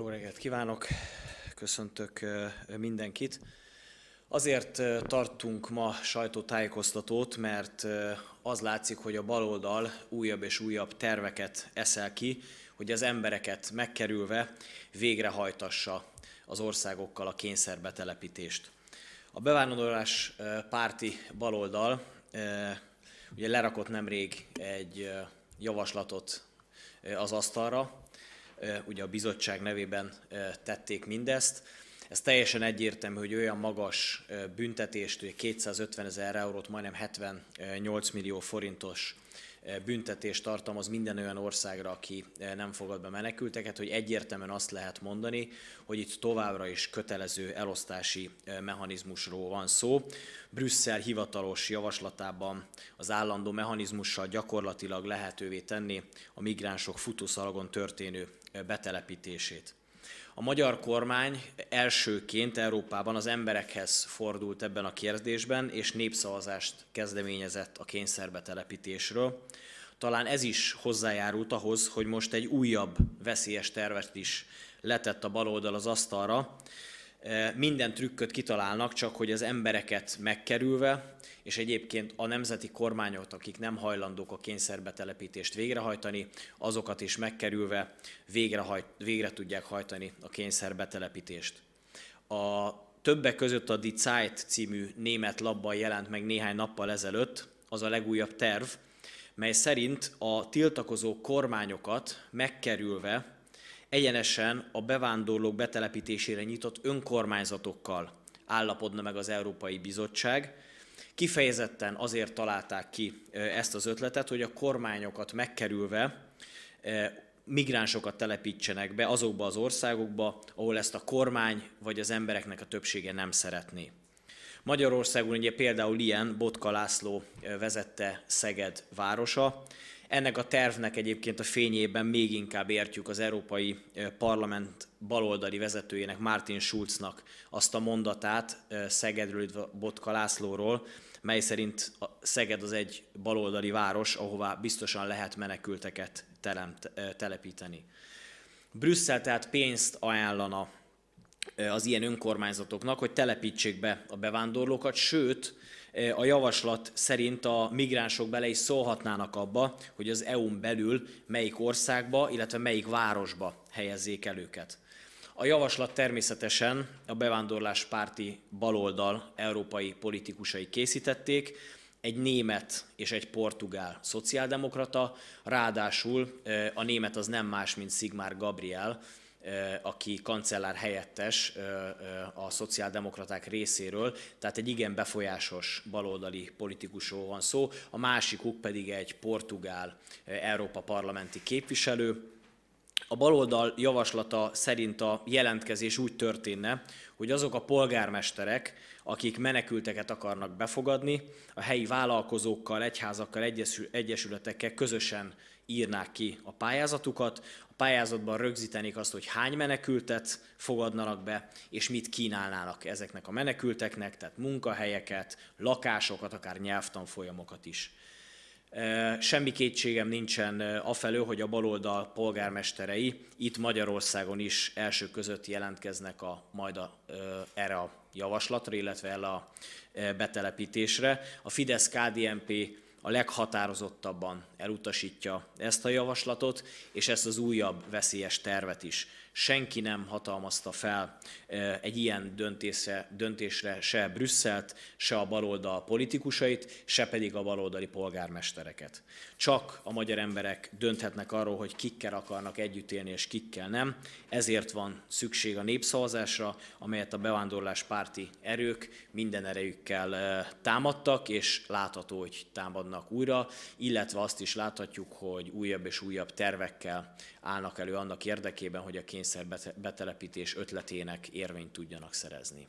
Jó reggelt kívánok, köszöntök mindenkit. Azért tartunk ma sajtótájékoztatót, mert az látszik, hogy a baloldal újabb és újabb terveket eszel ki, hogy az embereket megkerülve végrehajtassa az országokkal a kényszerbetelepítést. A bevándorlás párti baloldal ugye lerakott nemrég egy javaslatot az asztalra, ugye a bizottság nevében tették mindezt. Ez teljesen egyértelmű, hogy olyan magas büntetést, ugye 250 ezer eurót, majdnem 78 millió forintos büntetést tartalmaz minden olyan országra, aki nem fogad be menekülteket, hogy egyértelműen azt lehet mondani, hogy itt továbbra is kötelező elosztási mechanizmusról van szó. Brüsszel hivatalos javaslatában az állandó mechanizmussal gyakorlatilag lehetővé tenni a migránsok futószalagon történő betelepítését. A magyar kormány elsőként Európában az emberekhez fordult ebben a kérdésben, és népszavazást kezdeményezett a kényszerbetelepítésről. Talán ez is hozzájárult ahhoz, hogy most egy újabb veszélyes tervet is letett a baloldal az asztalra, Eh, minden trükköt kitalálnak, csak hogy az embereket megkerülve, és egyébként a nemzeti kormányokat, akik nem hajlandók a kényszerbetelepítést végrehajtani, azokat is megkerülve végrehajt, végre tudják hajtani a kényszerbetelepítést. A többek között a Die Zeit című német labban jelent meg néhány nappal ezelőtt, az a legújabb terv, mely szerint a tiltakozó kormányokat megkerülve egyenesen a bevándorlók betelepítésére nyitott önkormányzatokkal állapodna meg az Európai Bizottság. Kifejezetten azért találták ki ezt az ötletet, hogy a kormányokat megkerülve migránsokat telepítsenek be azokba az országokba, ahol ezt a kormány vagy az embereknek a többsége nem szeretné. Magyarországon ugye például ilyen Botka László vezette Szeged városa, ennek a tervnek egyébként a fényében még inkább értjük az Európai Parlament baloldali vezetőjének, Martin Schulznak azt a mondatát Szegedről, Botka Lászlóról, mely szerint Szeged az egy baloldali város, ahová biztosan lehet menekülteket telepíteni. Brüsszel tehát pénzt ajánlana az ilyen önkormányzatoknak, hogy telepítsék be a bevándorlókat, sőt, a javaslat szerint a migránsok bele is szólhatnának abba, hogy az EU-n belül melyik országba, illetve melyik városba helyezzék el őket. A javaslat természetesen a bevándorlás párti baloldal európai politikusai készítették, egy német és egy portugál szociáldemokrata, ráadásul a német az nem más, mint Sigmar Gabriel, Eh, aki kancellár helyettes eh, eh, a szociáldemokraták részéről, tehát egy igen befolyásos baloldali politikusról van szó, a másikuk pedig egy portugál Európa parlamenti képviselő, a baloldal javaslata szerint a jelentkezés úgy történne, hogy azok a polgármesterek, akik menekülteket akarnak befogadni, a helyi vállalkozókkal, egyházakkal, egyesületekkel közösen írnák ki a pályázatukat, a pályázatban rögzítenék azt, hogy hány menekültet fogadnának be, és mit kínálnának ezeknek a menekülteknek, tehát munkahelyeket, lakásokat, akár nyelvtanfolyamokat is. Semmi kétségem nincsen afelől, hogy a baloldal polgármesterei itt Magyarországon is első között jelentkeznek a, majd a, erre a javaslatra, illetve el a betelepítésre. A fidesz kdnp a leghatározottabban elutasítja ezt a javaslatot, és ezt az újabb veszélyes tervet is. Senki nem hatalmazta fel e, egy ilyen döntésre, döntésre se Brüsszelt, se a baloldal politikusait, se pedig a baloldali polgármestereket. Csak a magyar emberek dönthetnek arról, hogy kikkel akarnak együtt élni, és kikkel nem. Ezért van szükség a népszavazásra, amelyet a bevándorlás párti erők minden erejükkel e, támadtak, és látható, hogy támadnak támadnak újra, illetve azt is láthatjuk, hogy újabb és újabb tervekkel állnak elő annak érdekében, hogy a kényszerbetelepítés ötletének érvényt tudjanak szerezni.